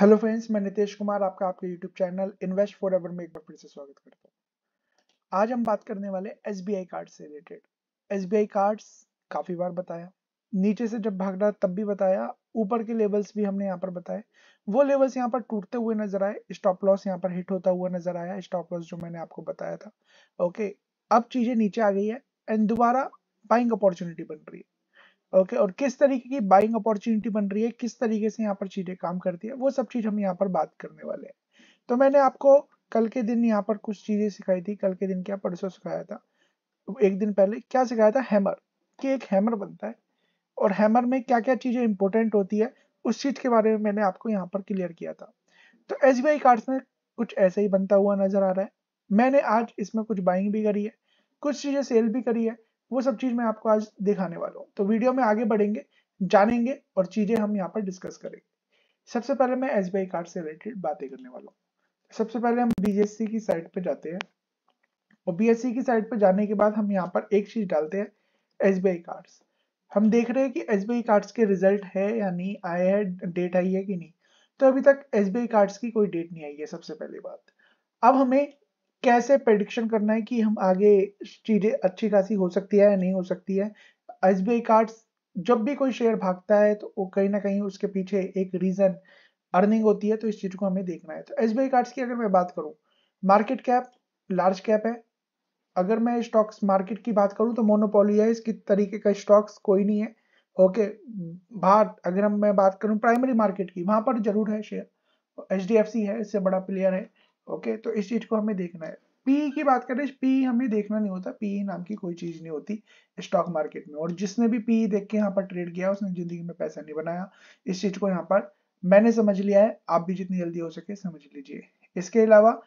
hello friends मैं नितेश कुमार आपका आपके YouTube channel invest for ever में एक बार फिर से स्वागत करता हूँ आज हम बात करने वाले एस बी आई कार्ड से related S B I cards काफ़ी बार बताया नीचे से जब भाग रहा तब भी बताया ऊपर के लेवल्स भी हमने यहाँ पर बताए वो लेवल्स यहाँ पर टूटते हुए नजर आए स्टॉप लॉस यहाँ पर हिट होता हुआ नजर आया स्टॉप लॉस जो मैंने आपको बताया था ओके अब चीज़ें नीचे आ गई है एंड दोबारा बाइंग अपॉर्चुनिटी बन रही है ओके okay, और किस तरीके की बाइंग अपॉर्चुनिटी बन रही है किस तरीके से यहाँ पर चीजें काम करती है वो सब चीज हम यहाँ पर बात करने वाले हैं तो मैंने आपको कल के दिन यहाँ पर कुछ चीजें सिखाई थी कल के दिन क्या परसों सिखाया था एक दिन पहले क्या सिखाया था हैमर कि एक हैमर बनता है और हैमर में क्या क्या चीजें इंपॉर्टेंट होती है उस चीज के बारे में मैंने आपको यहाँ पर क्लियर किया था तो एस बी में कुछ ऐसा ही बनता हुआ नजर आ रहा है मैंने आज इसमें कुछ बाइंग भी करी है कुछ चीजें सेल भी करी है वो सब चीज मैं आपको आज दिखाने वाला हूँ तो वीडियो में आगे बढ़ेंगे जानेंगे और चीजें हम यहाँ पर डिस्कस करेंगे सबसे पहले मैं एस कार्ड से रिलेटेड बातें करने वाला हूँ सबसे पहले हम बीजेसी की साइट पर जाते हैं और बीएससी की साइट पर जाने के बाद हम यहाँ पर एक चीज डालते हैं एस कार्ड्स हम देख रहे हैं कि एस कार्ड्स के रिजल्ट है या नहीं आए है डेट आई है कि नहीं तो अभी तक एस कार्ड्स की कोई डेट नहीं आई है सबसे पहली बात अब हमें कैसे प्रडिक्शन करना है कि हम आगे चीज़ें अच्छी खासी हो सकती है या नहीं हो सकती है एस बी कार्ड्स जब भी कोई शेयर भागता है तो वो कहीं ना कहीं उसके पीछे एक रीज़न अर्निंग होती है तो इस चीज़ को हमें देखना है तो एस बी कार्ड्स की अगर मैं बात करूं मार्केट कैप लार्ज कैप है अगर मैं स्टॉक्स मार्केट की बात करूं तो मोनोपोली है इसकी तरीके का स्टॉक्स कोई नहीं है ओके बाहर अगर हम मैं बात करूं प्राइमरी मार्केट की वहां पर जरूर है share H D F C है इससे बड़ा प्लेयर है ओके तो इस चीज को हमें देखना है पी की बात करें पी हमें देखना नहीं होता पी नाम की कोई चीज नहीं होती स्टॉक मार्केट में और जिसने भी पी देख के यहाँ पर ट्रेड किया उसने जिंदगी में पैसा नहीं बनाया इस चीज को यहाँ पर मैंने समझ लिया है आप भी जितनी जल्दी हो सके समझ लीजिए इसके अलावा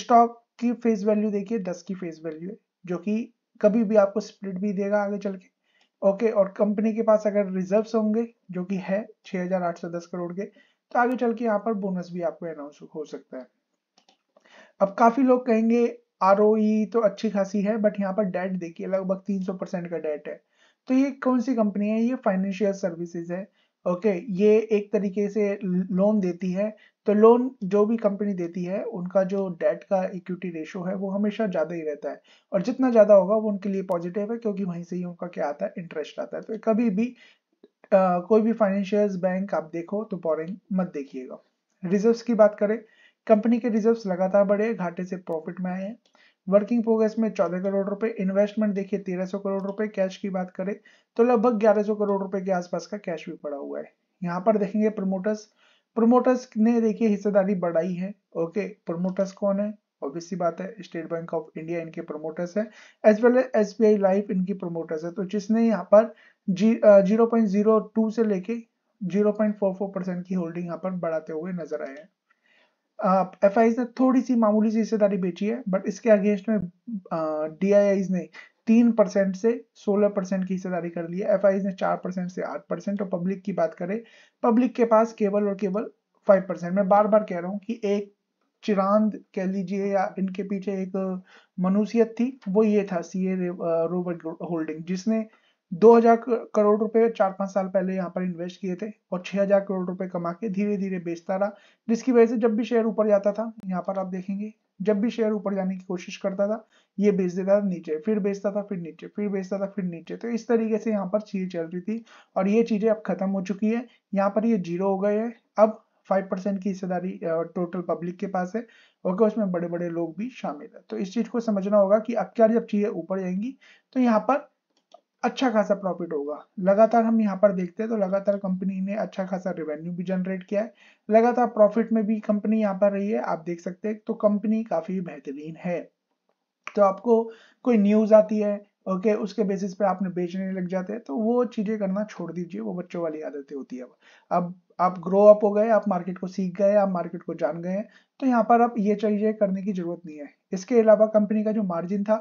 स्टॉक की फेस वैल्यू देखिए दस की फेस वैल्यू है जो कि कभी भी आपको स्प्लिट भी देगा आगे चल के ओके और कंपनी के पास अगर रिजर्व होंगे जो कि है छह करोड़ के तो आगे चल के यहाँ पर बोनस भी आपको अनाउंस हो सकता है अब काफ़ी लोग कहेंगे आर e तो अच्छी खासी है बट यहाँ पर डेट देखिए लगभग 300 परसेंट का डेट है तो ये कौन सी कंपनी है ये फाइनेंशियल सर्विसेज है ओके okay, ये एक तरीके से लोन देती है तो लोन जो भी कंपनी देती है उनका जो डेट का इक्विटी रेशो है वो हमेशा ज़्यादा ही रहता है और जितना ज़्यादा होगा वो उनके लिए पॉजिटिव है क्योंकि वहीं से ही उनका क्या आता है इंटरेस्ट आता है तो कभी भी आ, कोई भी फाइनेंशियल बैंक आप देखो तो बोरिंग मत देखिएगा रिजर्व की बात करें कंपनी के रिजर्व लगातार बढ़े घाटे से प्रॉफिट में आए हैं वर्किंग प्रोग्रेस में 14 करोड़ रुपए इन्वेस्टमेंट देखिए 1300 करोड़ रुपए कैश की बात करें तो लगभग 1100 करोड़ रुपए के आसपास का कैश भी पड़ा हुआ है यहाँ पर देखेंगे प्रमोटर्स प्रमोटर्स ने देखिए हिस्सेदारी बढ़ाई है ओके प्रमोटर्स कौन है ऑब्वियसली बात है स्टेट बैंक ऑफ इंडिया इनके प्रमोटर्स है as well S B I life इनकी प्रमोटर्स है तो जिसने यहाँ पर जीरो पॉइंट जीरो टू से लेके zero point four four percent की होल्डिंग यहाँ पर बढ़ाते हुए नजर आए हैं एफ uh, ने थोड़ी सी मामूली सी हिस्सेदारी बेची है बट इसके अगेंस्ट में डी uh, ने तीन परसेंट से सोलह परसेंट की हिस्सेदारी कर ली है एफ ने चार परसेंट से आठ परसेंट और तो पब्लिक की बात करें पब्लिक के पास केवल और केवल फाइव परसेंट मैं बार बार कह रहा हूँ कि एक चिरांद कह लीजिए या इनके पीछे एक मनुष्यत थी वो ये था सी ए रोबर्ट होल्डिंग जिसने 2000 करोड़ रुपए चार पांच साल पहले यहाँ पर इन्वेस्ट किए थे और 6000 करोड़ रुपए कमा के धीरे धीरे बेचता रहा जिसकी वजह से जब भी शेयर ऊपर जाता था यहाँ पर आप देखेंगे जब भी शेयर ऊपर जाने की कोशिश करता था ये बेच देता था नीचे फिर बेचता था फिर नीचे फिर बेचता था फिर नीचे तो इस तरीके से यहाँ पर चीजें चल रही थी और ये चीजें अब खत्म हो चुकी है यहाँ पर ये जीरो हो गए है अब फाइव परसेंट की हिस्सेदारी टोटल पब्लिक के पास है ओके उसमें बड़े बड़े लोग भी शामिल है तो इस चीज को समझना होगा कि अब क्या जब चीजें ऊपर जाएंगी तो यहाँ पर अच्छा खासा प्रॉफिट होगा लगातार हम यहाँ पर देखते हैं तो लगातार कंपनी ने अच्छा खासा रेवेन्यू भी जनरेट किया है लगातार प्रॉफिट में भी कंपनी यहाँ पर रही है आप देख सकते हैं तो कंपनी काफी बेहतरीन है तो आपको कोई न्यूज आती है ओके okay, उसके बेसिस पे आपने बेचने लग जाते हैं तो वो चीजें करना छोड़ दीजिए वो बच्चों वाली आदतें होती है अब आप ग्रो अप हो गए आप मार्केट को सीख गए आप मार्केट को जान गए तो यहाँ पर आप ये चीजें करने की जरूरत नहीं है इसके अलावा कंपनी का जो मार्जिन था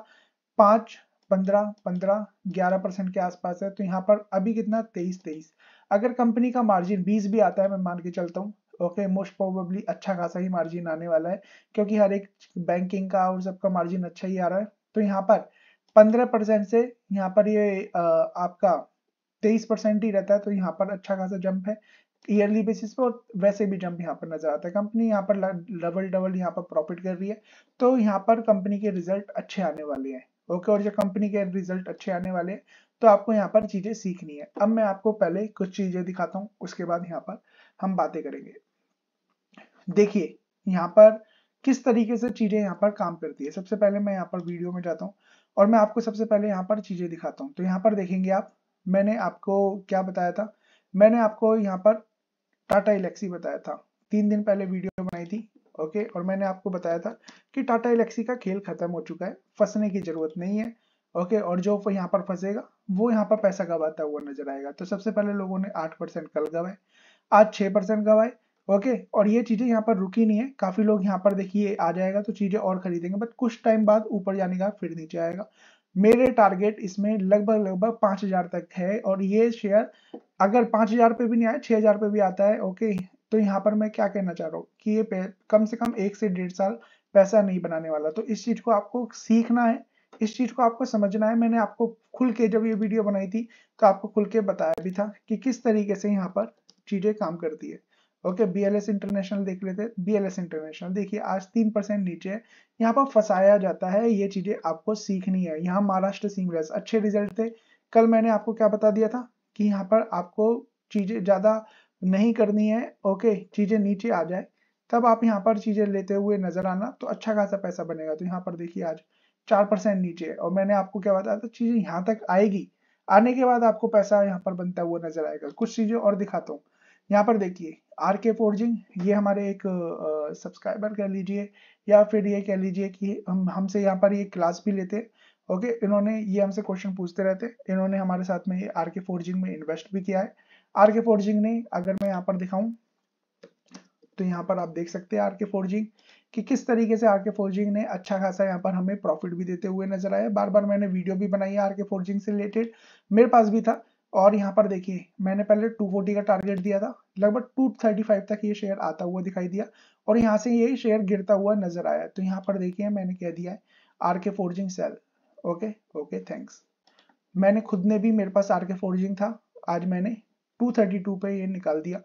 पांच पंद्रह पंद्रह ग्यारह परसेंट के आसपास है तो यहाँ पर अभी कितना तेईस तेईस अगर कंपनी का मार्जिन बीस भी आता है मैं मान के चलता हूँ ओके मोस्ट प्रोबेबली अच्छा खासा ही मार्जिन आने वाला है क्योंकि हर एक बैंकिंग का और सबका मार्जिन अच्छा ही आ रहा है तो यहाँ पर पंद्रह परसेंट से यहाँ पर ये आपका तेईस परसेंट ही रहता है तो यहाँ पर अच्छा खासा जंप है ईयरली बेसिस पे और वैसे भी जंप यहाँ पर नजर आता है कंपनी यहाँ पर डबल डबल यहाँ पर प्रॉफिट कर रही है तो यहाँ पर कंपनी के रिजल्ट अच्छे आने वाले हैं ओके और जो कंपनी के रिजल्ट अच्छे आने वाले तो आपको यहाँ पर चीजें सीखनी है अब मैं आपको पहले कुछ चीजें दिखाता हूँ उसके बाद यहाँ पर हम बातें करेंगे देखिए यहाँ पर किस तरीके से चीजें यहाँ पर काम करती है सबसे पहले मैं यहाँ पर वीडियो में जाता हूँ और मैं आपको सबसे पहले यहाँ पर चीजें दिखाता हूँ तो यहाँ पर देखेंगे आप मैंने आपको क्या बताया था मैंने आपको यहाँ पर टाटा इलेक्सी बताया था तीन दिन पहले वीडियो बनाई थी ओके और मैंने आपको बताया था कि टाटा इलेक्सी का खेल खत्म हो चुका है फंसने की जरूरत नहीं है ओके और जो यहाँ पर फंसेगा वो यहाँ पर पैसा गवाता हुआ नजर आएगा तो सबसे पहले लोगों ने आठ परसेंट कल गवाए आज छह परसेंट गवाए ओके और ये चीजें यहाँ पर रुकी नहीं है काफी लोग यहाँ पर देखिए आ जाएगा तो चीजें और खरीदेंगे बट कुछ टाइम बाद ऊपर जाने का फिर नीचे आएगा मेरे टारगेट इसमें लगभग लगभग पांच हजार तक है और ये शेयर अगर पांच हजार पे भी नहीं आए छह हजार पे भी आता है ओके तो यहाँ पर मैं क्या कहना चाह रहा हूँ कि ये कम से कम एक से डेढ़ साल पैसा नहीं बनाने वाला तो इस चीज को आपको सीखना है इस चीज को आपको समझना है मैंने आपको खुल के जब ये वीडियो बनाई थी तो आपको खुल के बताया भी था कि किस तरीके से यहाँ पर चीजें काम करती है okay B L S international देख लेते हैं बी एल एस इंटरनेशनल देखिए आज तीन परसेंट नीचे है यहाँ पर फसाया जाता है ये चीजें आपको सीखनी है यहाँ महाराष्ट्र सीमलेस अच्छे रिजल्ट थे कल मैंने आपको क्या बता दिया था कि यहाँ पर आपको चीजें ज्यादा नहीं करनी है ओके चीज़ें नीचे आ जाए तब आप यहाँ पर चीज़ें लेते हुए नजर आना तो अच्छा खासा पैसा बनेगा तो यहाँ पर देखिए आज चार परसेंट नीचे है और मैंने आपको क्या बताया था चीज़ें यहाँ तक आएगी आने के बाद आपको पैसा यहाँ पर बनता हुआ नजर आएगा कुछ चीज़ें और दिखाता हूँ यहाँ पर देखिए आर के फोर्जिंग ये हमारे एक सब्सक्राइबर कह लीजिए या फिर ये कह लीजिए कि हम हमसे यहाँ पर ये क्लास भी लेते हैं ओके इन्होंने ये हमसे क्वेश्चन पूछते रहते हैं इन्होंने हमारे साथ में ये आर के फोर्जिंग में इन्वेस्ट भी किया है आर के फोर्जिंग ने अगर मैं यहाँ पर दिखाऊं तो यहाँ पर आप देख सकते हैं आर के फोर्जिंग कि किस तरीके से आर के फोर्जिंग ने अच्छा खासा यहाँ पर हमें प्रॉफिट भी देते हुए नजर आया बार बार मैंने वीडियो भी बनाई है आर के फोर्जिंग से रिलेटेड मेरे पास भी था और यहाँ पर देखिए मैंने पहले 240 का टारगेट दिया था लगभग 235 तक ये शेयर आता हुआ दिखाई दिया और यहाँ से ये शेयर गिरता हुआ नजर आया तो यहाँ पर देखिए मैंने कह दिया है R K forging sell okay okay thanks मैंने खुद ने भी मेरे पास आर के फोर्जिंग था आज मैंने 232 पे ये निकाल दिया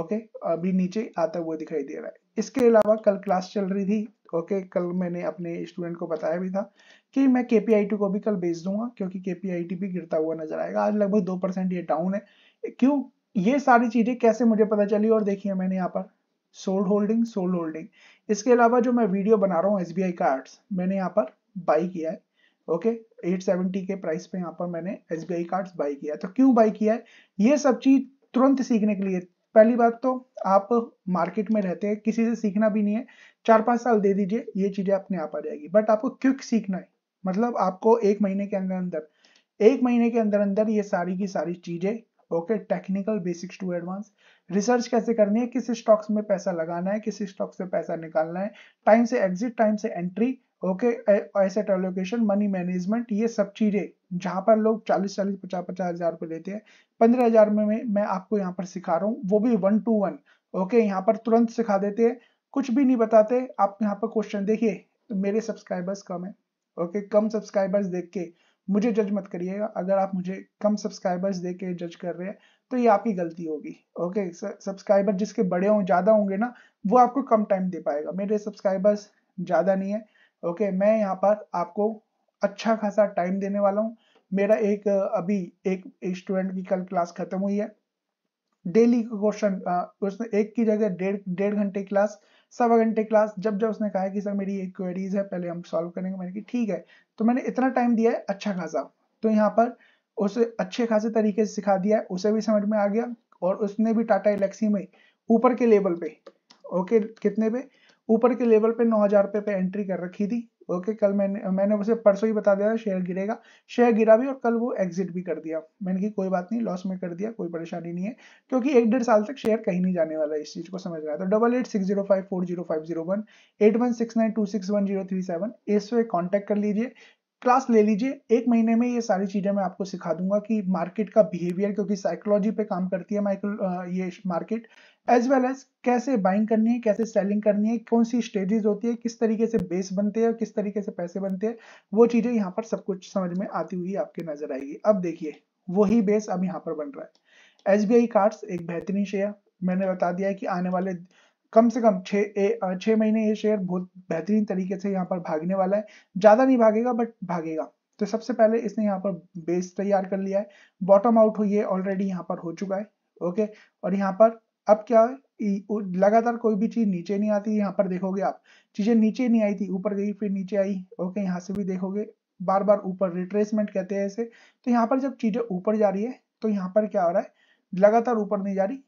ओके अभी नीचे आता हुआ दिखाई दे रहा है इसके अलावा कल क्लास चल रही थी ओके कल मैंने अपने स्टूडेंट को बताया भी था कि मैं के को भी कल भेज दूंगा क्योंकि के भी गिरता हुआ नजर आएगा आज लगभग दो ये डाउन है क्यों ये सारी चीजें कैसे मुझे पता चली और देखी है मैंने यहाँ पर सोल्ड होल्डिंग सोल्ड होल्डिंग इसके अलावा जो मैं वीडियो बना रहा हूँ एस बी आई कार्ड मैंने यहाँ पर बाई किया है ओके okay, 870 के प्राइस पे यहाँ पर मैंने एस बी कार्ड्स बाई किया तो क्यों बाई किया है ये सब चीज तुरंत सीखने के लिए पहली बात तो आप मार्केट में रहते हैं किसी से सीखना भी नहीं है चार पांच साल दे दीजिए ये चीजें अपने आप आ जाएगी बट आपको क्विक सीखना है मतलब आपको एक महीने के अंदर अंदर एक महीने के अंदर अंदर ये सारी की सारी चीजें okay technical basics to advance research कैसे करनी है किस स्टॉक्स में पैसा लगाना है किस स्टॉक्स से पैसा निकालना है टाइम से एग्जिट टाइम से entry okay asset allocation money management ये सब चीज़ें जहाँ पर लोग चालीस चालीस पचास पचास हज़ार रुपये लेते हैं पंद्रह हज़ार में मैं, मैं आपको यहाँ पर सिखा रहा हूँ वो भी वन टू वन ओके यहाँ पर तुरंत सिखा देते हैं कुछ भी नहीं बताते आप यहाँ पर क्वेश्चन देखिए तो मेरे सब्सक्राइबर्स कम है ओके कम सब्सक्राइबर्स देख के मुझे जज मत करिएगा अगर आप मुझे कम सब्सक्राइबर्स दे के जज कर रहे हैं तो ये आपकी गलती होगी ओके सब्सक्राइबर जिसके बड़े हों ज़्यादा होंगे ना वो आपको कम टाइम दे पाएगा मेरे सब्सक्राइबर्स ज़्यादा नहीं है ओके मैं यहाँ पर आपको अच्छा खासा टाइम देने वाला हूँ मेरा एक अभी एक स्टूडेंट की कल क्लास खत्म हुई है डेली क्वेश्चन उसने एक की जगह डेढ़ डेढ़ घंटे क्लास सवा घंटे क्लास जब जब उसने कहा कि सर मेरी एक क्वेरीज है पहले हम सॉल्व करेंगे मैंने कहा ठीक है तो मैंने इतना टाइम दिया है अच्छा खासा तो यहाँ पर उसे अच्छे खासे तरीके से सिखा दिया है उसे भी समझ में आ गया और उसने भी टाटा इलेक्सी में ऊपर के लेवल पे ओके कितने पे ऊपर के लेवल पे नौ हजार रुपये पे एंट्री कर रखी थी ओके कल मैंने मैंने उसे परसों ही बता दिया शेयर गिरेगा शेयर गिरा भी और कल वो एग्जिट भी कर दिया मैंने की कोई बात नहीं लॉस में कर दिया कोई परेशानी नहीं है क्योंकि एक डेढ़ साल तक शेयर कहीं नहीं जाने वाला इस चीज को समझ रहा है तो double eight six zero five four zero five zero one eight one six nine two six one zero three seven इस पे कॉन्टैक्ट कर लीजिए क्लास ले लीजिए एक महीने में ये सारी चीज़ें मैं आपको सिखा दूंगा कि मार्केट का बिहेवियर क्योंकि साइकोलॉजी पे काम करती है माइक्रो ये मार्केट एज वेल एज कैसे बाइंग करनी है कैसे सेलिंग करनी है कौन सी स्टेजेस होती है किस तरीके से बेस बनते हैं और किस तरीके से पैसे बनते हैं वो चीजें यहाँ पर सब कुछ समझ में आती हुई आपके नजर आएगी अब देखिए वही बेस अब यहाँ पर बन रहा है एस बी एक बेहतरीन शेयर मैंने बता दिया है कि आने वाले कम से कम छह महीने ये शेयर बहुत बेहतरीन तरीके से यहाँ पर भागने वाला है ज़्यादा नहीं भागेगा बट भागेगा तो सबसे पहले इसने यहाँ पर बेस तैयार कर लिया है बॉटम आउट हो ये ऑलरेडी यहाँ पर हो चुका है ओके और यहाँ पर अब क्या लगातार कोई भी चीज नीचे नहीं आती यहाँ पर देखोगे आप चीजें नीचे नहीं आई थी ऊपर गई फिर नीचे आई ओके यहाँ से भी देखोगे बार बार ऊपर रिट्रेसमेंट कहते हैं इसे तो यहाँ पर जब चीजें ऊपर जा रही है तो यहाँ पर क्या हो रहा है लगातार ऊपर नहीं जा रही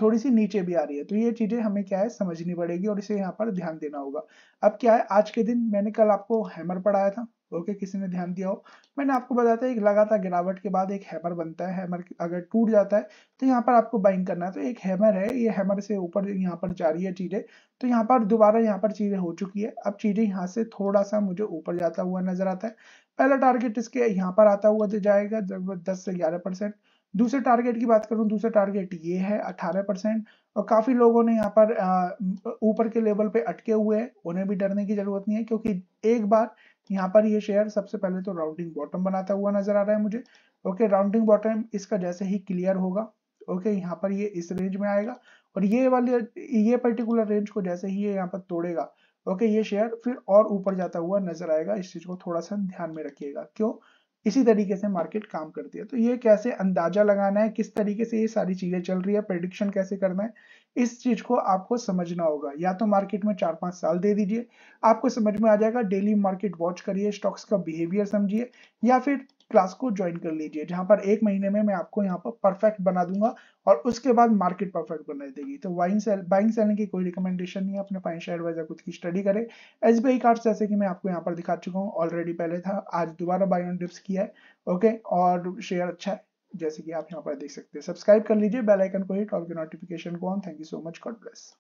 थोड़ी सी नीचे भी आ रही है तो ये चीजें हमें क्या है समझनी पड़ेगी और इसे यहाँ पर ध्यान देना होगा अब क्या है आज के दिन मैंने कल आपको हैमर पढ़ाया था ओके किसी ने ध्यान दिया हो मैंने आपको बताया था एक लगातार गिरावट के बाद एक हैमर बनता है हैमर अगर टूट जाता है तो यहाँ पर आपको बाइंग करना है तो एक हैमर है ये हैमर से ऊपर यहाँ पर जा रही है चीज़ें तो यहाँ पर दोबारा यहाँ पर चीज़ें हो चुकी है अब चीज़ें यहाँ से थोड़ा सा मुझे ऊपर जाता हुआ नजर आता है पहला टारगेट इसके यहाँ पर आता हुआ जाएगा लगभग दस से ग्यारह दूसरे टारगेट की बात करूं दूसरा टारगेट ये है 18 परसेंट और काफ़ी लोगों ने यहाँ पर ऊपर के लेवल पे अटके हुए हैं उन्हें भी डरने की ज़रूरत नहीं है क्योंकि एक बार यहाँ पर ये शेयर सबसे पहले तो राउंडिंग बॉटम बनाता हुआ नजर आ रहा है मुझे ओके राउंडिंग बॉटम इसका जैसे ही क्लियर होगा ओके यहाँ पर ये इस रेंज में आएगा और ये वाले ये पर्टिकुलर रेंज को जैसे ही ये यहाँ पर तोड़ेगा ओके ये शेयर फिर और ऊपर जाता हुआ नजर आएगा इस चीज को थोड़ा सा ध्यान में रखिएगा क्यों इसी तरीके से मार्केट काम करती है तो ये कैसे अंदाजा लगाना है किस तरीके से ये सारी चीजें चल रही है प्रेडिक्शन कैसे करना है इस चीज को आपको समझना होगा या तो मार्केट में चार पांच साल दे दीजिए आपको समझ में आ जाएगा डेली मार्केट वॉच करिए स्टॉक्स का बिहेवियर समझिए या फिर क्लास को ज्वाइन कर लीजिए जहां पर एक महीने में मैं आपको यहाँ पर परफेक्ट बना दूंगा और उसके बाद मार्केट परफेक्ट बना देगी तो वाइन सेल बाइंग सेलिंग की कोई रिकमेंडेशन नहीं है अपने फाइनेंशियल एडवाइजर खुद की स्टडी करें एस बी जैसे कि मैं आपको यहाँ पर दिखा चुका हूँ ऑलरेडी पहले था आज दोबारा बाई ऑन डिप्स किया है ओके और शेयर अच्छा है जैसे कि आप यहाँ पर देख सकते हैं सब्सक्राइब कर लीजिए बेल आइकन को हिट और नोटिफिकेशन को on thank you so much God bless